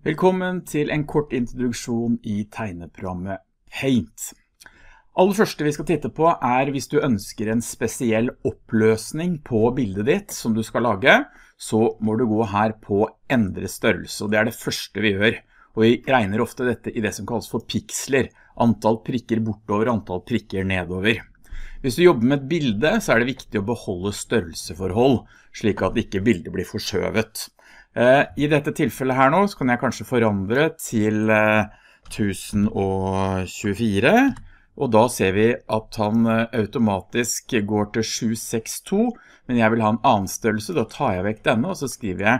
Velkommen til en kort introduksjon i tegneprogrammet Paint. Aller første vi skal titte på er hvis du ønsker en spesiell oppløsning på bildet ditt som du skal lage, så må du gå her på endre størrelse, og det er det første vi gjør. Og vi regner ofte dette i det som kalles for piksler, antall prikker bortover, antall prikker nedover. Hvis du jobber med et bilde, så er det viktig å beholde størrelseforhold, slik at ikke bildet blir forsøvet. Eh, I dette tilfellet her nå, så kan jeg kanskje forandre til 1024, eh, og da ser vi at han eh, automatisk går til 762, men jeg vil ha en annen størrelse, da tar jeg vekk denne, og så skriver jeg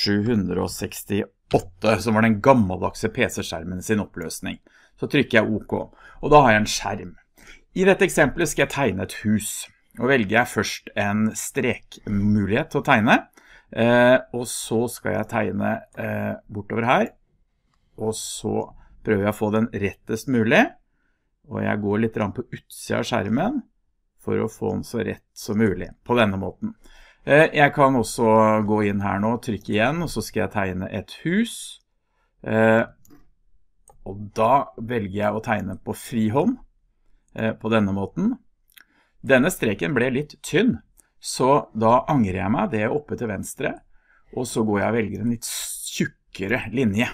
768, som var den gammeldagse PC-skjermen sin oppløsning. Så trykker jeg OK, og da har jeg en skjerm. I dette eksempelet skal jeg tegne et hus, og velger jeg først en strekmulighet til å tegne, Eh, og så skal jeg tegne eh, bortover her. Og så prøver jeg å få den rettest mulig. Og jeg går litt på utsida av skjermen for å få den så rett som mulig på denne måten. Eh, jeg kan også gå inn her nå, og trykke igjen, og så skal jeg tegne et hus. Og da velger jeg å tegne på frihånd på denne måten. Denne streken ble litt tynn, så da angrer jeg meg, det er oppe til venstre, og så går jeg og velger en litt tjukkere linje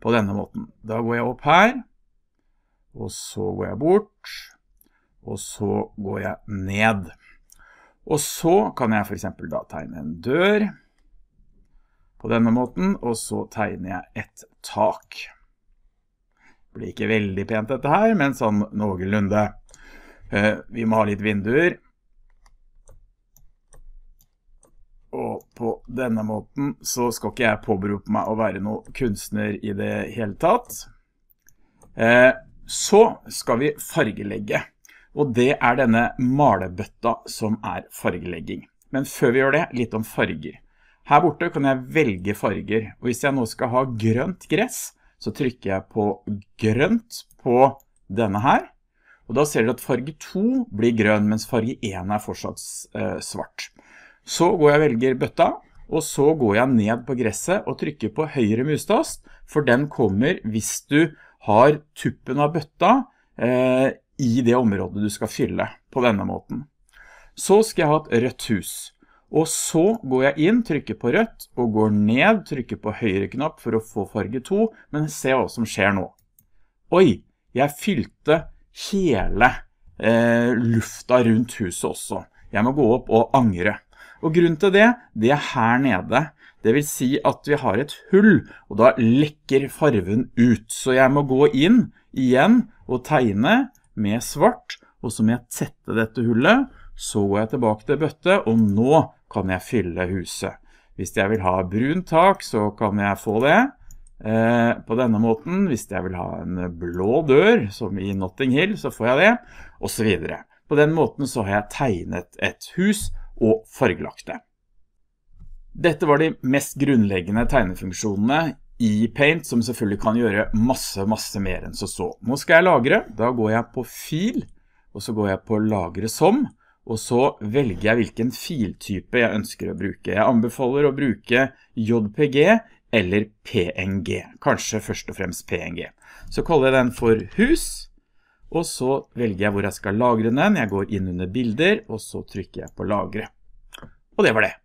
på denne måten. Da går jeg opp her, og så går jeg bort, og så går jeg ned. Og så kan jeg for eksempel da tegne en dør på denne måten, og så tegner jeg et tak. Det blir ikke veldig pent dette her, men sånn noenlunde. Eh, vi må ha litt vinduer, Og på denne måten så skal ikke jeg påberope meg å være noen kunstner i det hele tatt. Eh, så skal vi fargelegge. Og det er denne malebøtta som er fargelegging. Men før vi gjør det, litt om farger. Her borte kan jeg velge farger, og hvis jeg nå skal ha grønt gress, så trykker jeg på grønt på denne her, og da ser du at farge 2 blir grønn, mens farge 1 er fortsatt eh, svart. Så går jeg og velger bøtta, og så går jeg ned på gresset og trykker på høyre mustast, for den kommer hvis du har tuppen av bøtta eh, i det området du skal fylle på denne måten. Så skal jeg ha et rødt hus. Og så går jeg inn, trykker på rødt, og går ned, trykker på høyre knapp for å få farge 2, men se hva som skjer nå. Oi, jeg fylte hele eh, lufta rundt huset også. Jeg må gå opp og angre. Og grunnen til det, det er her nede. Det vil si at vi har et hull, og da lekker farven ut. Så jeg må gå inn igjen og tegne med svart, og så må jeg tette dette hullet. Så går jeg tilbake til bøtte, og nå kan jeg fylle huset. Hvis jeg vil ha brun tak, så kan jeg få det eh, på denne måten. Hvis jeg vil ha en blå dør, som i Notting Hill, så får jeg det, og så videre. På den måten så har jeg tegnet et hus, og fargelagte. Dette var de mest grunnleggende tegnefunksjonene i Paint, som selvfølgelig kan gjøre masse, masse mer enn så så. Nå skal jeg lagre. Da går jeg på fil, og så går jeg på lagre som, og så velger jeg hvilken filtype jeg ønsker å bruke. Jeg anbefaler å bruke JPG eller PNG, kanskje først og fremst PNG. Så kaller jeg den for hus, og så velger jeg hvor jeg skal lagre den. Jeg går inn under bilder, og så trykker jeg på lagre. Og det var det.